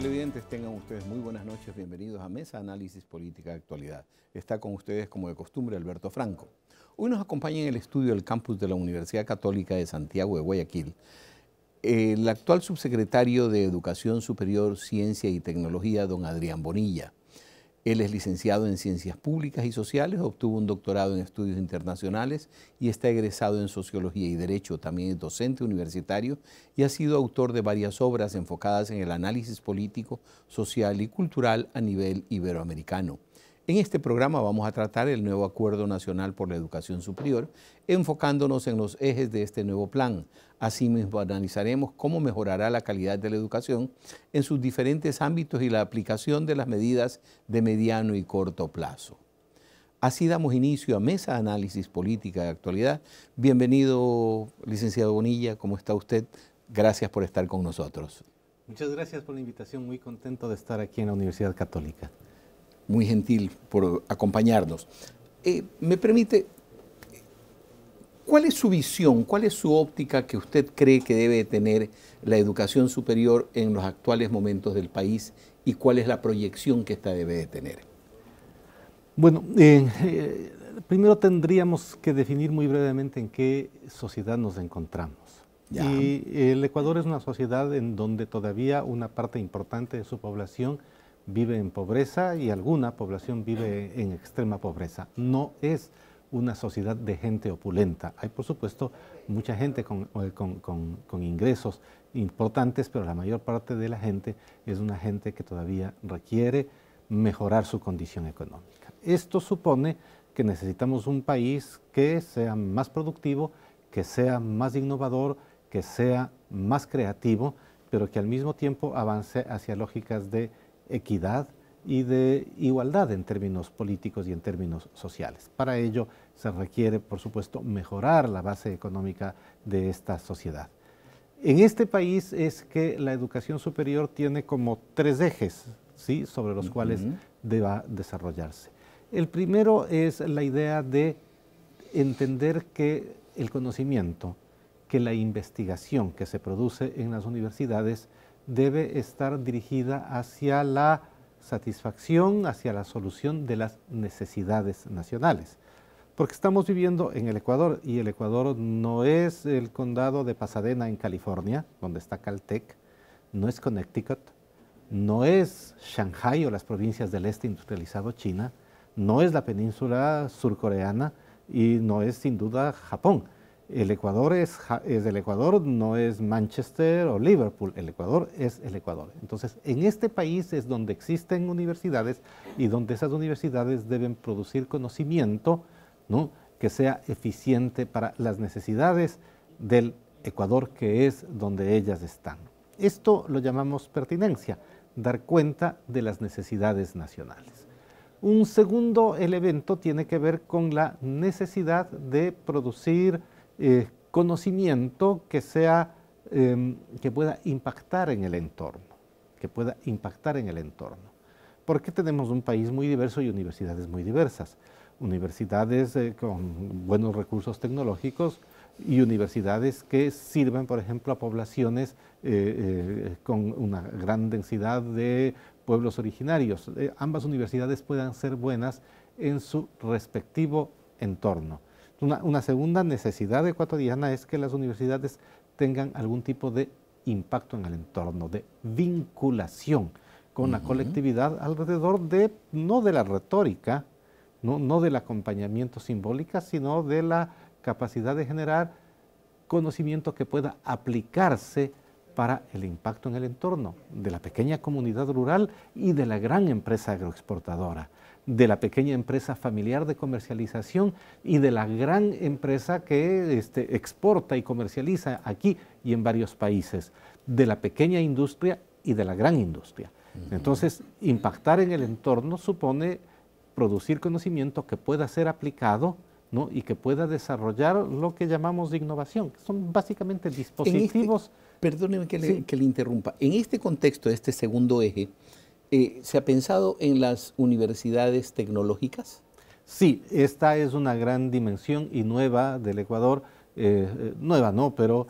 televidentes, tengan ustedes muy buenas noches. Bienvenidos a Mesa Análisis Política de Actualidad. Está con ustedes, como de costumbre, Alberto Franco. Hoy nos acompaña en el estudio del campus de la Universidad Católica de Santiago de Guayaquil el actual subsecretario de Educación Superior, Ciencia y Tecnología, don Adrián Bonilla. Él es licenciado en Ciencias Públicas y Sociales, obtuvo un doctorado en Estudios Internacionales y está egresado en Sociología y Derecho. También es docente universitario y ha sido autor de varias obras enfocadas en el análisis político, social y cultural a nivel iberoamericano. En este programa vamos a tratar el nuevo Acuerdo Nacional por la Educación Superior, enfocándonos en los ejes de este nuevo plan. Asimismo, analizaremos cómo mejorará la calidad de la educación en sus diferentes ámbitos y la aplicación de las medidas de mediano y corto plazo. Así damos inicio a Mesa Análisis Política de Actualidad. Bienvenido, licenciado Bonilla, ¿cómo está usted? Gracias por estar con nosotros. Muchas gracias por la invitación, muy contento de estar aquí en la Universidad Católica muy gentil por acompañarnos. Eh, me permite, ¿cuál es su visión, cuál es su óptica que usted cree que debe tener la educación superior en los actuales momentos del país y cuál es la proyección que ésta debe de tener? Bueno, eh, eh, primero tendríamos que definir muy brevemente en qué sociedad nos encontramos. Y el Ecuador es una sociedad en donde todavía una parte importante de su población vive en pobreza y alguna población vive en extrema pobreza. No es una sociedad de gente opulenta. Hay, por supuesto, mucha gente eh, con, ingresos importantes, pero la mayor parte de la gente es una gente que todavía requiere mejorar su condición económica. Esto supone que necesitamos un país que sea más productivo, que sea más innovador, que sea más creativo, pero que al mismo tiempo avance hacia lógicas de equidad y de igualdad en términos políticos y en términos sociales. Para ello se requiere, por supuesto, mejorar la base económica de esta sociedad. En este país es que la educación superior tiene como tres ejes ¿sí? sobre los cuales deba desarrollarse. El primero es la idea de entender que el conocimiento, que la investigación que se produce en las universidades debe estar dirigida hacia la satisfacción, hacia la solución de las necesidades nacionales. Porque estamos viviendo en el Ecuador y el Ecuador no es el condado de Pasadena en California, donde está Caltech, no es Connecticut, no es Shanghai o las provincias del este industrializado China, no es la península surcoreana y no es sin duda Japón. El Ecuador es, el Ecuador, no es Manchester o Liverpool, el Ecuador es el Ecuador. Entonces, en este país es donde existen universidades y donde esas universidades deben producir conocimiento ¿no? que sea eficiente para las necesidades del Ecuador, que es donde ellas están. Esto lo llamamos pertinencia, dar cuenta de las necesidades nacionales. Un segundo elemento tiene que ver con la necesidad de producir eh, conocimiento que sea em, que pueda impactar en el entorno, que pueda impactar en el entorno. Porque tenemos un país muy diverso y universidades muy diversas, universidades eh, con buenos recursos tecnológicos y universidades que sirven, por ejemplo, a poblaciones eh, con una gran densidad de pueblos originarios. ambas universidades puedan ser buenas en su respectivo entorno. Una, segunda necesidad ecuatoriana es que las universidades tengan algún tipo de impacto en el entorno, de vinculación con la colectividad alrededor de, no de la retórica, no, no del acompañamiento simbólico, sino de la capacidad de generar conocimiento que pueda aplicarse para el impacto en el entorno de la pequeña comunidad rural y de la gran empresa agroexportadora, de la pequeña empresa familiar de comercialización y de la gran empresa que este, exporta y comercializa aquí y en varios países, de la pequeña industria y de la gran industria. Entonces, impactar en el entorno supone producir conocimiento que pueda ser aplicado y que pueda desarrollar lo que llamamos de innovación, que son básicamente este dispositivos. Perdóneme que, le, interrumpa. En este contexto, este segundo eje, eh, ¿se ha pensado en las universidades tecnológicas? Sí, esta es una gran dimensión y nueva del Ecuador, eh, eh, nueva no, pero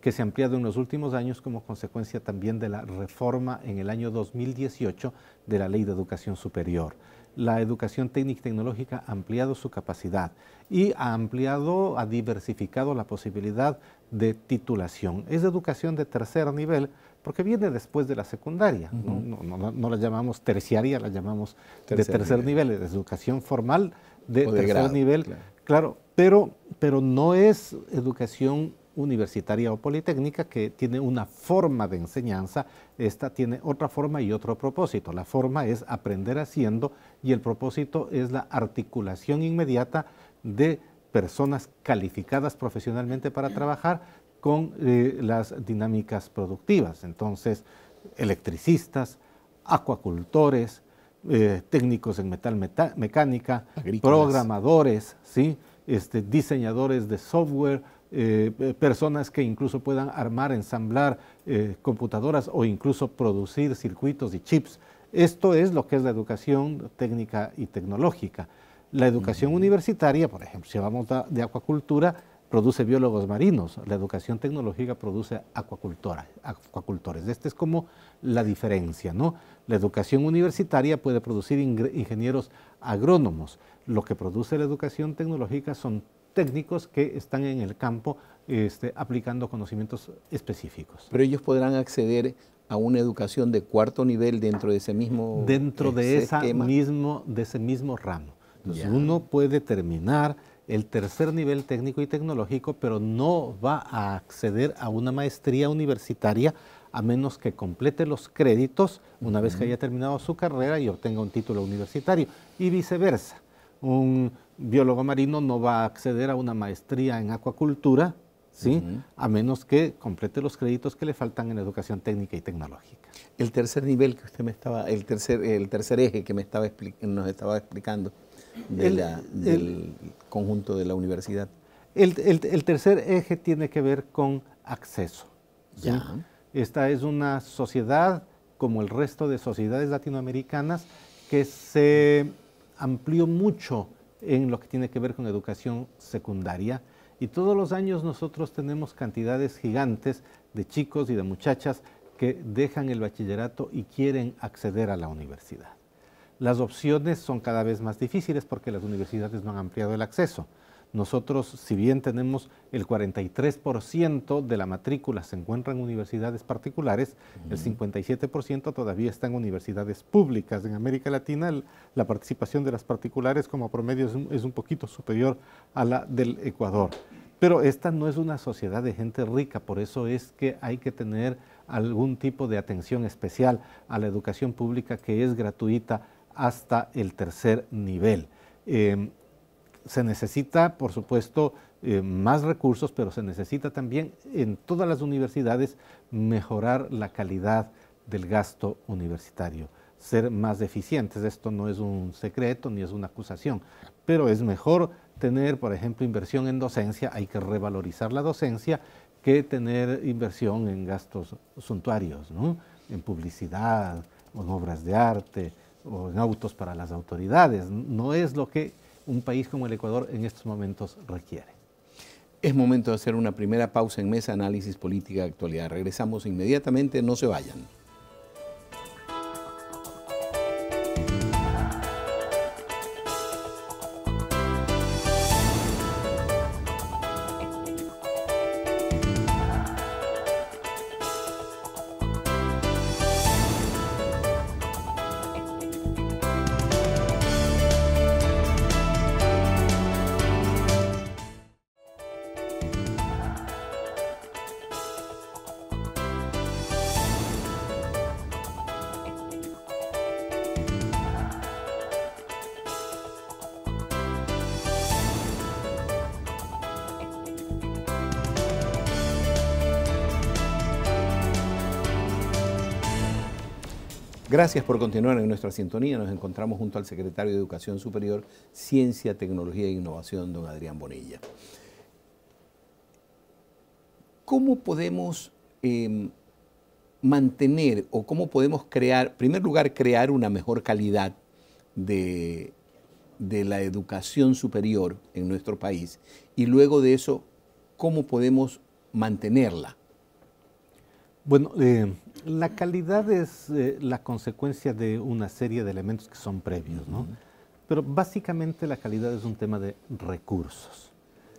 que se ha ampliado en los últimos años como consecuencia también de la reforma en el año 2018 de la Ley de Educación Superior la educación técnica y tecnológica ha ampliado su capacidad y ha ampliado, ha diversificado la posibilidad de titulación. Es educación de tercer nivel porque viene después de la secundaria. no, la llamamos terciaria, la llamamos de tercer nivel. de es educación formal de, tercer nivel. Claro, claro pero, pero no es educación universitaria o politécnica que tiene una forma de enseñanza, esta tiene otra forma y otro propósito. La forma es aprender haciendo y el propósito es la articulación inmediata de personas calificadas profesionalmente para trabajar con eh, las dinámicas productivas. Entonces, electricistas, acuacultores, eh, técnicos en metal mecánica, programadores, ¿sí? Este, diseñadores de software, eh, personas que incluso puedan armar, ensamblar computadoras o incluso producir circuitos y chips. Esto es lo que es la educación técnica y tecnológica. La educación universitaria, por ejemplo, si hablamos de acuacultura, produce biólogos marinos, la educación tecnológica produce acuacultores. Esta es como la diferencia, ¿no? La educación universitaria puede producir ingenieros agrónomos, lo que produce la educación tecnológica son técnicos que están en el campo este, aplicando conocimientos específicos. Pero ellos podrán acceder a una educación de cuarto nivel dentro de ese mismo dentro de esa mismo de ese mismo ramo uno puede terminar el tercer nivel técnico y tecnológico, pero no va a acceder a una maestría universitaria a menos que complete los créditos una vez que haya terminado su carrera y obtenga un título universitario, y viceversa. Un biólogo marino no va a acceder a una maestría en acuacultura, a menos que complete los créditos que le faltan en educación técnica y tecnológica. El tercer nivel que usted me estaba, el tercer, el tercer eje que me estaba nos estaba explicando, del conjunto de la universidad. El, tercer eje tiene que ver con acceso. Ya. Esta es una sociedad, como el resto de sociedades latinoamericanas, que se amplió mucho en lo que tiene que ver con educación secundaria. Y todos los años nosotros tenemos cantidades gigantes de chicos y de muchachas que dejan el bachillerato y quieren acceder a la universidad las opciones son cada vez más difíciles porque las universidades no han ampliado el acceso. Nosotros, si bien tenemos el 43% de la matrícula se encuentra en universidades particulares, el 57% todavía está en universidades públicas. En América Latina la participación de las particulares como promedio es un, poquito superior a la del Ecuador. Pero esta no es una sociedad de gente rica, por eso es que hay que tener algún tipo de atención especial a la educación pública que es gratuita, hasta el tercer nivel. Em, se necesita, por supuesto, eh, más recursos, pero se necesita también en todas las universidades mejorar la calidad del gasto universitario, ser más eficientes. Esto no es un secreto ni es una acusación, pero es mejor tener, por ejemplo, inversión en docencia, hay que revalorizar la docencia, que tener inversión en gastos suntuarios, ¿no? en publicidad, en obras de arte, o en autos para las autoridades. No es lo que un país como el Ecuador en estos momentos requiere. Es momento de hacer una primera pausa en Mesa Análisis Política de Actualidad. Regresamos inmediatamente, no se vayan. Gracias por continuar en nuestra sintonía. Nos encontramos junto al secretario de Educación Superior, Ciencia, Tecnología e Innovación, don Adrián Bonilla. ¿Cómo podemos em, mantener o cómo podemos crear, en primer lugar, crear una mejor calidad de, la educación superior en nuestro país y luego de eso, cómo podemos mantenerla? Bueno, eh, la calidad es eh, la consecuencia de una serie de elementos que son previos, ¿no? Pero básicamente la calidad es un tema de recursos.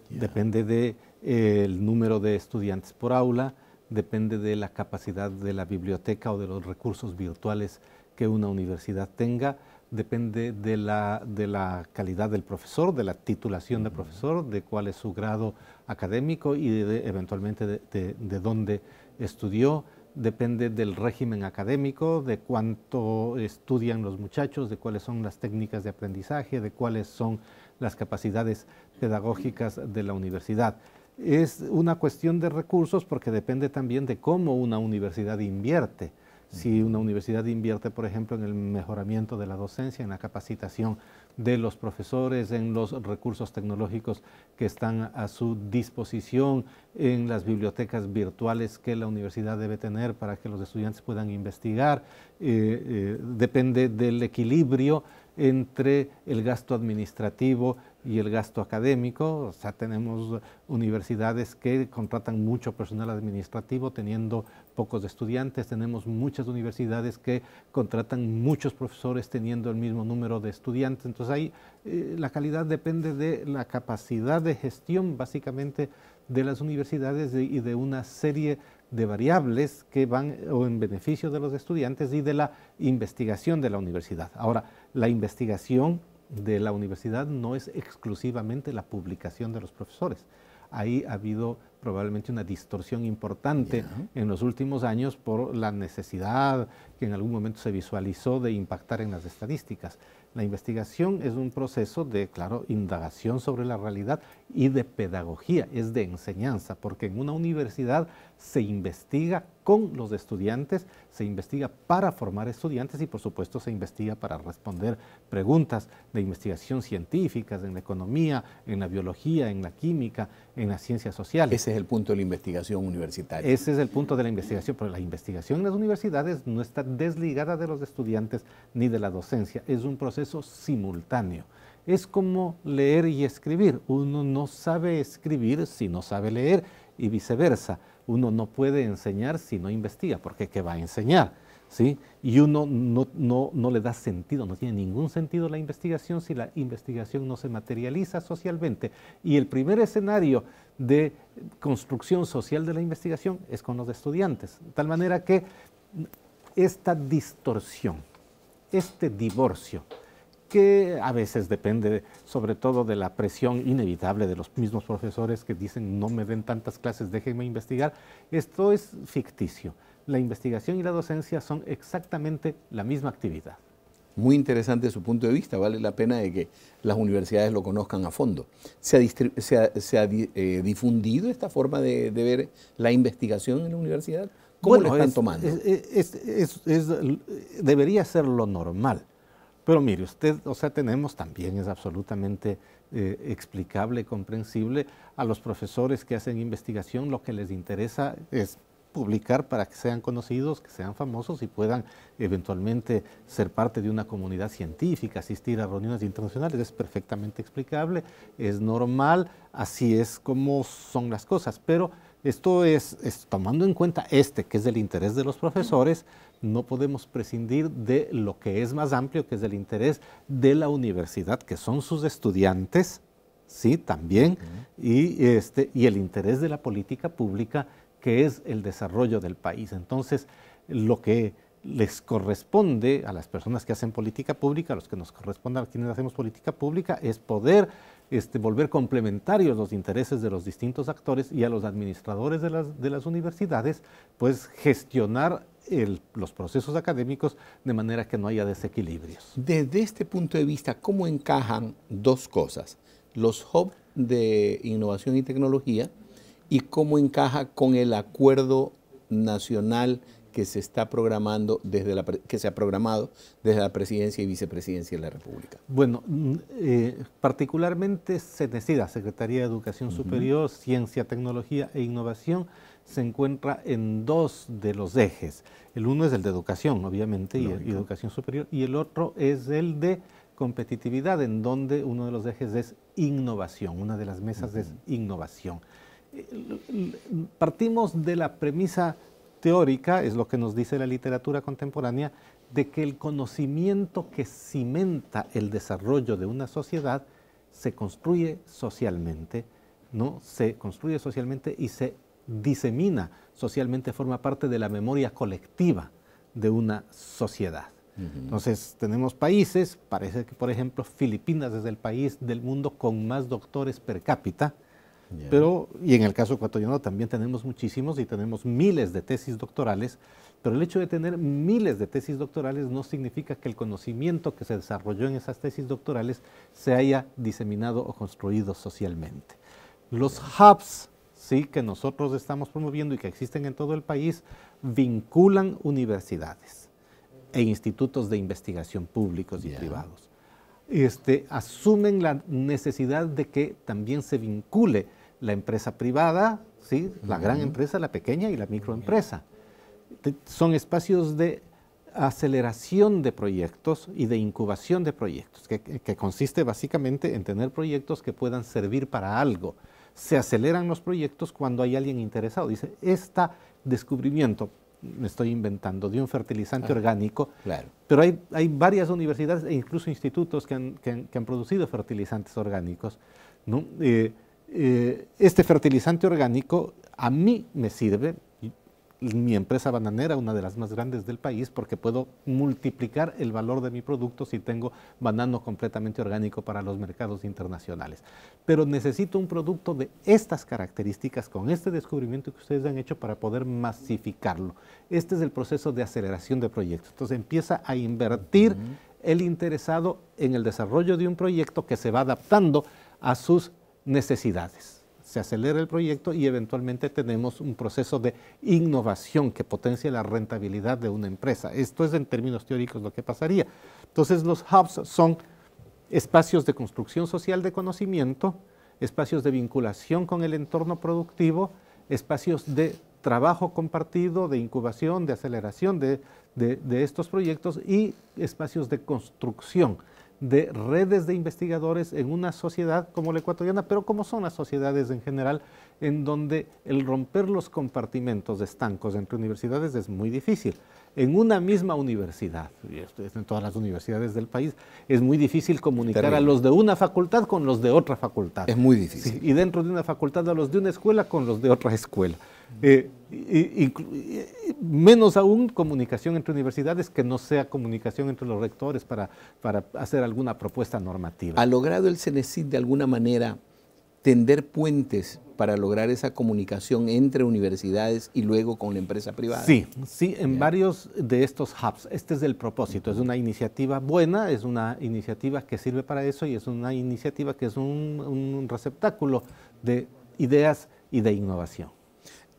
Depende del eh, número de estudiantes por aula, depende de la capacidad de la biblioteca o de los recursos virtuales que una universidad tenga, depende de la, calidad del profesor, de la titulación del de profesor, de cuál es su grado académico y de, eventualmente de, dónde estudió depende del régimen académico, de cuánto estudian los muchachos, de cuáles son las técnicas de aprendizaje, de cuáles son las capacidades pedagógicas de la universidad. Es una cuestión de recursos porque depende también de cómo una universidad invierte. Si una universidad invierte, por ejemplo, en el mejoramiento de la docencia, en la capacitación de los profesores, en los recursos tecnológicos que están a su disposición, en las bibliotecas virtuales que la universidad debe tener para que los estudiantes puedan investigar, eh, eh, depende del equilibrio entre el gasto administrativo y el gasto académico. O sea, tenemos universidades que contratan mucho personal administrativo teniendo pocos estudiantes, tenemos muchas universidades que contratan muchos profesores teniendo el mismo número de estudiantes. Entonces ahí eh, la calidad depende de la capacidad de gestión básicamente de las universidades y de una serie de variables que van o en beneficio de los estudiantes y de la investigación de la universidad. Ahora, la investigación de la universidad no es exclusivamente la publicación de los profesores. Ahí ha habido probablemente una distorsión importante en los últimos años por la necesidad que en algún momento se visualizó de impactar en las estadísticas. La investigación es un proceso de, claro, indagación sobre la realidad y de pedagogía, es de enseñanza, porque en una universidad se investiga con los estudiantes, se investiga para formar estudiantes y por supuesto se investiga para responder preguntas de investigación científicas en la economía, en la biología, en la química, en las ciencias sociales. Ese es el punto de la investigación universitaria. Ese es el punto de la investigación, pero la investigación en las universidades no está desligada de los estudiantes ni de la docencia, es un proceso eso simultáneo. Es como leer y escribir. Uno no sabe escribir si no sabe leer y viceversa. Uno no puede enseñar si no investiga, porque ¿qué va a enseñar? Y uno no, no le da sentido, no tiene ningún sentido la investigación si la investigación no se materializa socialmente. Y el primer escenario de construcción social de la investigación es con los estudiantes. De tal manera que esta distorsión, este divorcio, que a veces depende sobre todo de la presión inevitable de los mismos profesores que dicen no me den tantas clases, déjenme investigar. Esto es ficticio. La investigación y la docencia son exactamente la misma actividad. Muy interesante su punto de vista, vale la pena de que las universidades lo conozcan a fondo. ¿Se ha, eh, difundido esta forma de, ver la investigación en la universidad? ¿Cómo lo están tomando? debería ser lo normal. Pero mire, usted, o sea, tenemos también, es absolutamente eh, explicable, comprensible, a los profesores que hacen investigación lo que les interesa es publicar para que sean conocidos, que sean famosos y puedan eventualmente ser parte de una comunidad científica, asistir a reuniones internacionales. Es perfectamente explicable, es normal, así es como son las cosas, pero esto es, tomando en cuenta este, que es del interés de los profesores, no podemos prescindir de lo que es más amplio, que es del interés de la universidad, que son sus estudiantes, sí, también, y, este, y el interés de la política pública, que es el desarrollo del país. Entonces, lo que les corresponde a las personas que hacen política pública, a los que nos corresponde a quienes hacemos política pública, es poder este, volver complementarios los intereses de los distintos actores y a los administradores de las, universidades, pues gestionar los procesos académicos de manera que no haya desequilibrios. Desde este punto de vista, ¿cómo encajan dos cosas? Los hubs de innovación y tecnología y cómo encaja con el acuerdo nacional que se está programando desde la, que se ha programado desde la presidencia y vicepresidencia de la República? Bueno, mm, eh, particularmente CENESIDA, Secretaría de Educación Superior, Ciencia, Tecnología e Innovación, se encuentra en dos de los ejes. El uno es el de educación, obviamente, y, educación superior, y el otro es el de competitividad, en donde uno de los ejes es innovación, una de las mesas es innovación. Eh, partimos de la premisa teórica, es lo que nos dice la literatura contemporánea, de que el conocimiento que cimenta el desarrollo de una sociedad se construye socialmente, ¿no? Se construye socialmente y se disemina socialmente, forma parte de la memoria colectiva de una sociedad. Entonces, tenemos países, parece que por ejemplo Filipinas es el país del mundo con más doctores per cápita, pero, y en el caso ecuatoriano también tenemos muchísimos y tenemos miles de tesis doctorales, pero el hecho de tener miles de tesis doctorales no significa que el conocimiento que se desarrolló en esas tesis doctorales se haya diseminado o construido socialmente. Los hubs, sí, que nosotros estamos promoviendo y que existen en todo el país, vinculan universidades e institutos de investigación públicos y privados. Este, asumen la necesidad de que también se vincule la empresa privada, ¿sí? la gran empresa, la pequeña y la microempresa. son espacios de aceleración de proyectos y de incubación de proyectos, que, consiste básicamente en tener proyectos que puedan servir para algo. Se aceleran los proyectos cuando hay alguien interesado. Dice, este descubrimiento, me estoy inventando, de un fertilizante ah, orgánico, claro. pero hay, hay, varias universidades e incluso institutos que han, producido fertilizantes orgánicos. ¿no? Eh, eh, este fertilizante orgánico a mí me sirve, mi empresa bananera, una de las más grandes del país, porque puedo multiplicar el valor de mi producto si tengo banano completamente orgánico para los mercados internacionales. Pero necesito un producto de estas características, con este descubrimiento que ustedes han hecho para poder masificarlo. Este es el proceso de aceleración de proyectos. Entonces empieza a invertir el interesado en el desarrollo de un proyecto que se va adaptando a sus necesidades. Se acelera el proyecto y eventualmente tenemos un proceso de innovación que potencia la rentabilidad de una empresa. Esto es en términos teóricos lo que pasaría. Entonces los hubs son espacios de construcción social de conocimiento, espacios de vinculación con el entorno productivo, espacios de trabajo compartido, de incubación, de aceleración de estos proyectos y espacios de construcción de redes de investigadores en una sociedad como la ecuatoriana, pero como son las sociedades en general, en donde el romper los compartimentos estancos entre universidades es muy difícil en una misma universidad, y esto es en todas las universidades del país, es muy difícil comunicar a los de una facultad con los de otra facultad. Es muy difícil. y dentro de una facultad a los de una escuela con los de otra escuela. Mm. Eh, menos aún comunicación entre universidades que no sea comunicación entre los rectores para, para hacer alguna propuesta normativa. ¿Ha logrado el CENESID de alguna manera tender puentes para lograr esa comunicación entre universidades y luego con la empresa privada. Sí, sí, en varios de estos hubs. Este es el propósito. Es una iniciativa buena, es una iniciativa que sirve para eso y es una iniciativa que es un, receptáculo de ideas y de innovación.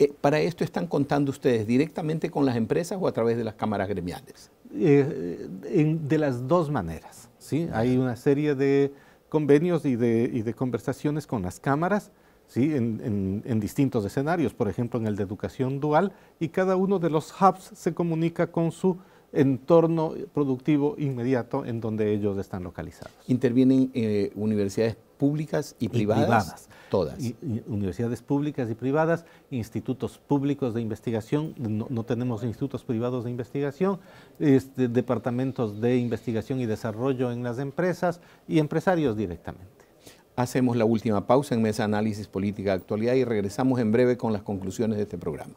Eh, ¿Para esto están contando ustedes directamente con las empresas o a través de las cámaras gremiales? Eh, de las dos maneras. ¿sí? Hay una serie de convenios y de, y de conversaciones con las cámaras ¿sí? En, en, distintos escenarios, por ejemplo en el de educación dual, y cada uno de los hubs se comunica con su entorno productivo inmediato en donde ellos están localizados. Intervienen eh, universidades públicas y privadas. Todas. universidades públicas y privadas, institutos públicos de investigación, no, tenemos institutos privados de investigación, este, departamentos de investigación y desarrollo en las empresas y empresarios directamente. Hacemos la última pausa en Mesa Análisis Política de Actualidad y regresamos en breve con las conclusiones de este programa.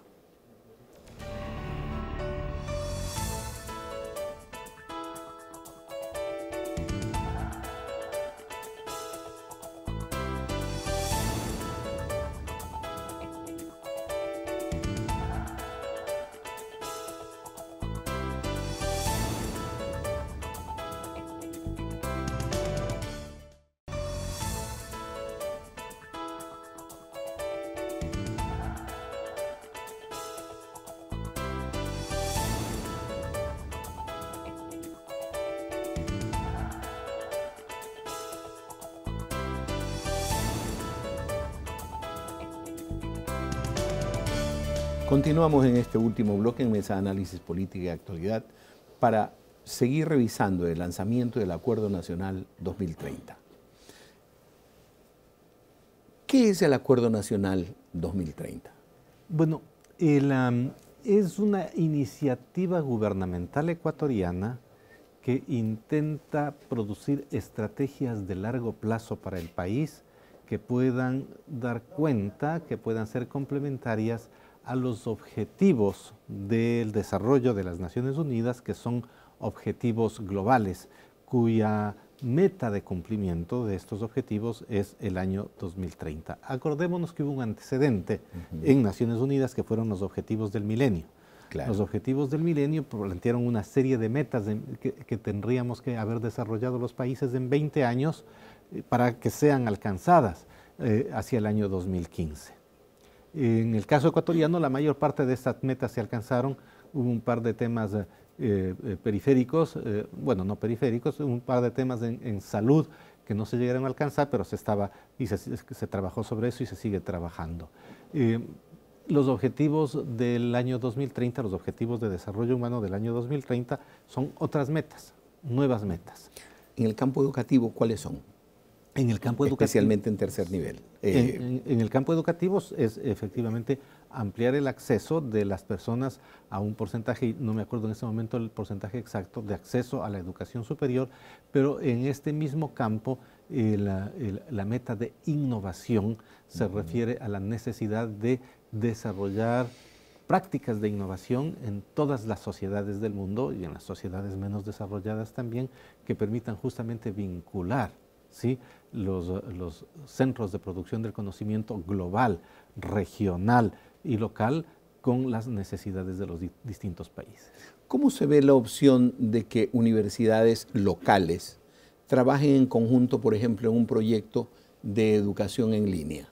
Continuamos en este último bloque en Mesa de Análisis Política y Actualidad para seguir revisando el lanzamiento del Acuerdo Nacional 2030. ¿Qué es el Acuerdo Nacional 2030? Bueno, es una iniciativa gubernamental ecuatoriana que intenta producir estrategias de largo plazo para el país que puedan dar cuenta, que puedan ser complementarias a los objetivos del desarrollo de las Naciones Unidas, que son objetivos globales, cuya meta de cumplimiento de estos objetivos es el año 2030. Acordémonos que hubo un antecedente en Naciones Unidas que fueron los objetivos del milenio. Los objetivos del milenio plantearon una serie de metas que, tendríamos que haber desarrollado los países en 20 años eh, para que sean alcanzadas eh, hacia el año 2015. En el caso ecuatoriano, la mayor parte de estas metas se alcanzaron. Hubo un par de temas eh, eh, periféricos, eh, bueno, no periféricos, un par de temas en, salud que no se llegaron a alcanzar, pero se estaba y se, trabajó sobre eso y se sigue trabajando. los objetivos del año 2030, los objetivos de desarrollo humano del año 2030 son otras metas, nuevas metas. En el campo educativo, ¿cuáles son? En el campo educativo. Especialmente en tercer nivel. en, eh, el campo educativo es efectivamente ampliar el acceso de las personas a un porcentaje, no me acuerdo en este momento el porcentaje exacto, de acceso a la educación superior, pero en este mismo campo eh, la, meta de innovación se refiere a la necesidad de desarrollar prácticas de innovación en todas las sociedades del mundo y en las sociedades menos desarrolladas también, que permitan justamente vincular ¿sí? Los, centros de producción del conocimiento global, regional y local con las necesidades de los distintos países. ¿Cómo se ve la opción de que universidades locales trabajen en conjunto, por ejemplo, en un proyecto de educación en línea?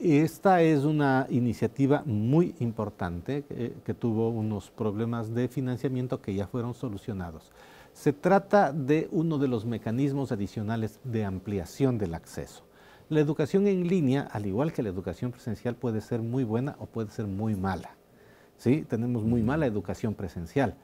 Esta es una iniciativa muy importante eh, que tuvo unos problemas de financiamiento que ya fueron solucionados. Se trata de uno de los mecanismos adicionales de ampliación del acceso. La educación en línea, al igual que la educación presencial, puede ser muy buena o puede ser muy mala. ¿sí? Tenemos muy mala educación presencial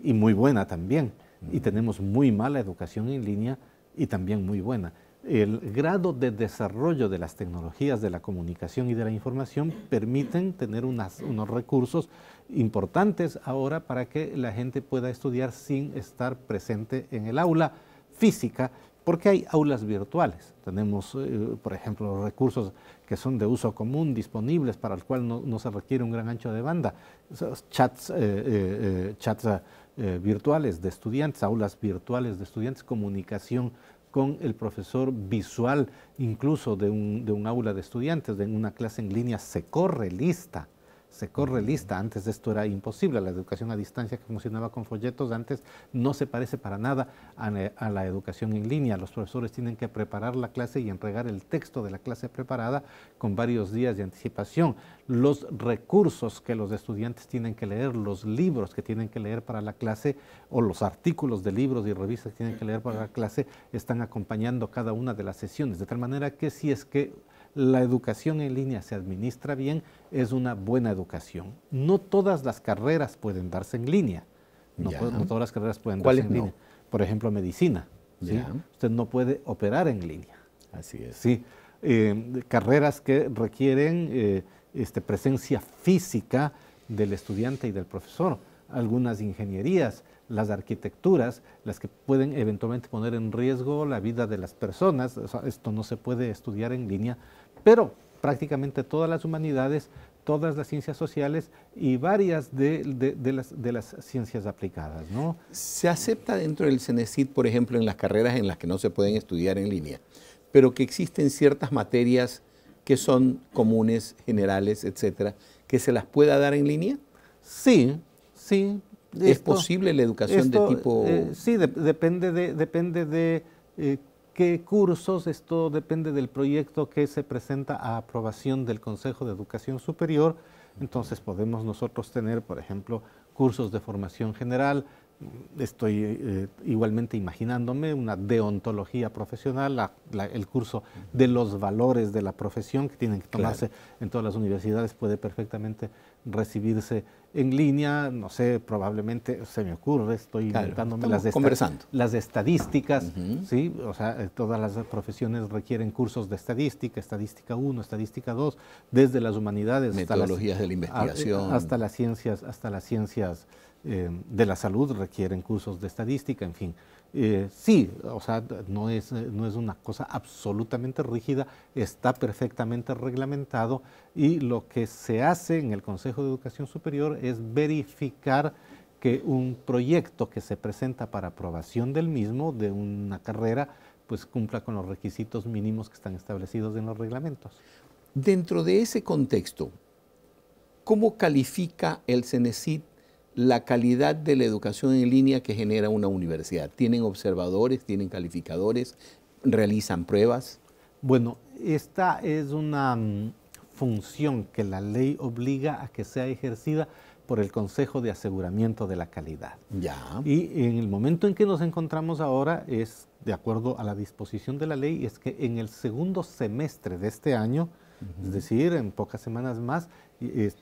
y muy buena también. Y tenemos muy mala educación en línea y también muy buena. El grado de desarrollo de las tecnologías de la comunicación y de la información permiten tener unos recursos importantes ahora para que la gente pueda estudiar sin estar presente en el aula física, porque hay aulas virtuales. Tenemos, eh, por ejemplo, recursos que son de uso común disponibles para el cual no, se requiere un gran ancho de banda, chats, eh, eh, chats virtuales de estudiantes, aulas virtuales de estudiantes, comunicación con el profesor visual, incluso de un, de un aula de estudiantes, de una clase en línea, se corre lista se corre lista. Antes de esto era imposible. La educación a distancia que funcionaba con folletos antes no se parece para nada a, la educación en línea. Los profesores tienen que preparar la clase y entregar el texto de la clase preparada con varios días de anticipación. Los recursos que los estudiantes tienen que leer, los libros que tienen que leer para la clase o los artículos de libros y revistas que tienen que leer para la clase están acompañando cada una de las sesiones. De tal manera que si es que la educación en línea se administra bien, es una buena educación. No todas las carreras pueden darse en línea. No, todas las carreras pueden darse en línea. Por ejemplo, medicina. Usted no puede operar en línea. Así es. Sí. Eh, carreras que requieren eh, este, presencia física del estudiante y del profesor, algunas ingenierías, las arquitecturas, las que pueden eventualmente poner en riesgo la vida de las personas. esto no se puede estudiar en línea, pero prácticamente todas las humanidades, todas las ciencias sociales y varias de, las, ciencias aplicadas. ¿no? Se acepta dentro del CENESID, por ejemplo, en las carreras en las que no se pueden estudiar en línea, pero que existen ciertas materias que son comunes, generales, etcétera, que se las pueda dar en línea? Sí, sí, ¿Es posible la educación de tipo...? Eh, sí, depende de, depende de eh, qué cursos, esto depende del proyecto que se presenta a aprobación del Consejo de Educación Superior. Entonces podemos nosotros tener, por ejemplo, cursos de formación general, estoy eh, igualmente imaginándome una deontología profesional, el curso de los valores de la profesión que tienen que tomarse en todas las universidades puede perfectamente recibirse en línea, no sé, probablemente se me ocurre, estoy inventándome las, conversando. las estadísticas, ¿sí? O sea, eh, todas las profesiones requieren cursos de estadística, estadística 1, estadística 2, desde las humanidades hasta las, de la eh, investigación, hasta las ciencias, hasta las ciencias eh, de la salud requieren cursos de estadística, en fin. Eh, sí, o sea, no es, no es una cosa absolutamente rígida, está perfectamente reglamentado y lo que se hace en el Consejo de Educación Superior es verificar que un proyecto que se presenta para aprobación del mismo, de una carrera, pues cumpla con los requisitos mínimos que están establecidos en los reglamentos. Dentro de ese contexto, ¿cómo califica el CENESIT la calidad de la educación en línea que genera una universidad. Tienen observadores, tienen calificadores, realizan pruebas. Bueno, esta es una mm, función que la ley obliga a que sea ejercida por el Consejo de Aseguramiento de la Calidad. Ya. Y en el momento en que nos encontramos ahora es, de acuerdo a la disposición de la ley, es que en el segundo semestre de este año, es decir, en pocas semanas más,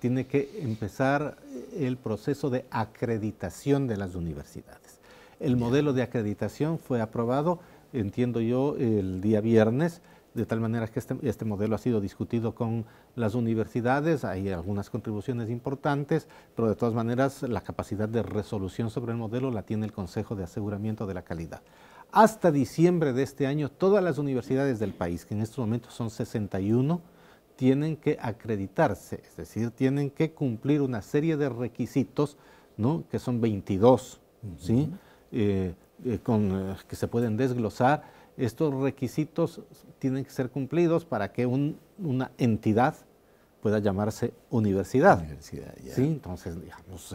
tiene que empezar el proceso de acreditación de las universidades. El modelo de acreditación fue aprobado, entiendo yo, el día viernes, de tal manera que este, este, modelo ha sido discutido con las universidades, hay algunas contribuciones importantes, pero de todas maneras la capacidad de resolución sobre el modelo la tiene el Consejo de Aseguramiento de la Calidad. Hasta diciembre de este año, todas las universidades del país, que en estos momento son 61, tienen que acreditarse, es decir, tienen que cumplir una serie de requisitos, ¿no? que son 22, ¿sí? Eh, eh, eh, que se pueden desglosar. Estos requisitos tienen que ser cumplidos para que una entidad pueda llamarse universidad. universidad Entonces, digamos,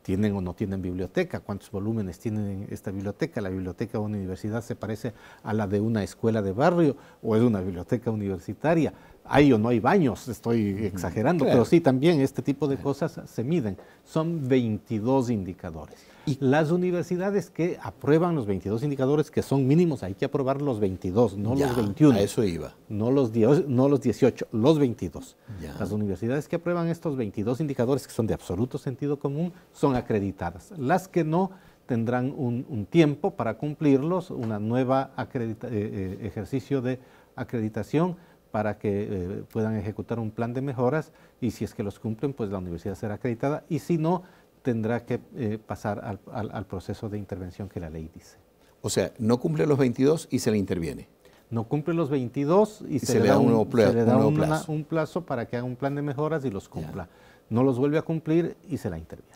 tienen o no tienen biblioteca, cuántos volúmenes tienen esta biblioteca, la biblioteca de una universidad se parece a la de una escuela de barrio o es una biblioteca universitaria, hay o no hay baños, estoy exagerando, pero sí, también este tipo de cosas se miden. Son 22 indicadores. Y las universidades que aprueban los 22 indicadores, que son mínimos, hay que aprobar los 22, no los 21. A eso iba. No los, no los 18, los 22. Las universidades que aprueban estos 22 indicadores, que son de absoluto sentido común, son acreditadas. Las que no tendrán un, tiempo para cumplirlos, una nueva eh, eh, ejercicio de acreditación para que eh, puedan ejecutar un plan de mejoras y si es que los cumplen, pues la universidad será acreditada y si no, tendrá que eh, pasar al, proceso de intervención que la ley dice. O sea, no cumple los 22 y se le interviene. No cumple los 22 y, se, le da, un, nuevo plazo, se le da un, plazo. para que haga un plan de mejoras y los cumpla. No los vuelve a cumplir y se la interviene.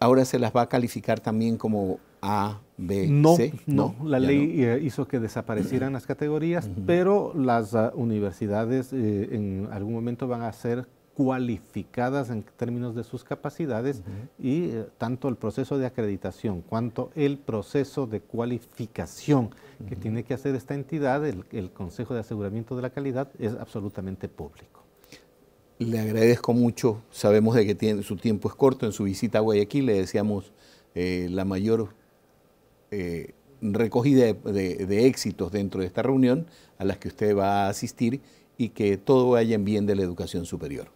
Ahora se las va a calificar también como a, B, no, C. No, la ley eh, hizo que desaparecieran las categorías, pero las ah, universidades eh, en algún momento van a ser cualificadas en términos de sus capacidades y eh, tanto el proceso de acreditación cuanto el proceso de cualificación que tiene que hacer esta entidad, el, Consejo de Aseguramiento de la Calidad, es absolutamente público. Le agradezco mucho, sabemos de que tiene, su tiempo es corto, en su visita a Guayaquil le decíamos la mayor eh, recogida de, éxitos dentro de esta reunión a las que usted va a asistir y que todo vaya en bien de la educación superior.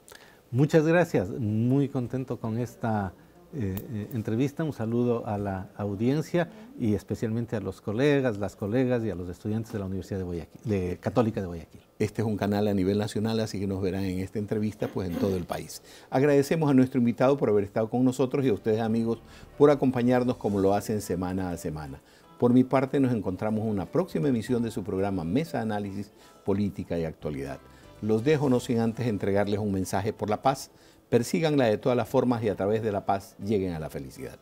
Muchas gracias, muy contento con esta eh, eh, entrevista. Un saludo a la audiencia y especialmente a los colegas, las colegas y a los estudiantes de la Universidad de Católica de Guayaquil. Este es un canal a nivel nacional, así que nos verán en esta entrevista pues en todo el país. Agradecemos a nuestro invitado por haber estado con nosotros y a ustedes amigos por acompañarnos como lo hacen semana a semana. Por mi parte nos encontramos en una próxima emisión de su programa Mesa Análisis Política y Actualidad. Los dejo no sin antes entregarles un mensaje por la paz Persíganla de todas las formas y a través de la paz lleguen a la felicidad.